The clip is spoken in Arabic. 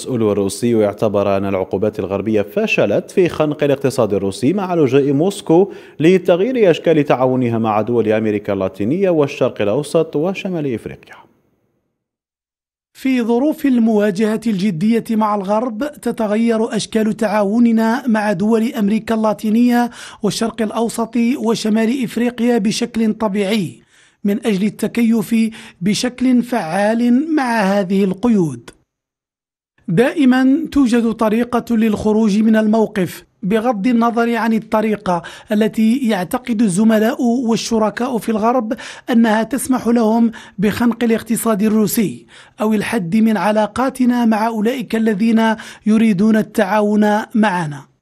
المسؤول الروسي يعتبر أن العقوبات الغربية فشلت في خنق الاقتصاد الروسي مع لجوء موسكو لتغيير أشكال تعاونها مع دول أمريكا اللاتينية والشرق الأوسط وشمال إفريقيا في ظروف المواجهة الجدية مع الغرب تتغير أشكال تعاوننا مع دول أمريكا اللاتينية والشرق الأوسط وشمال إفريقيا بشكل طبيعي من أجل التكيف بشكل فعال مع هذه القيود دائما توجد طريقة للخروج من الموقف بغض النظر عن الطريقة التي يعتقد الزملاء والشركاء في الغرب أنها تسمح لهم بخنق الاقتصاد الروسي أو الحد من علاقاتنا مع أولئك الذين يريدون التعاون معنا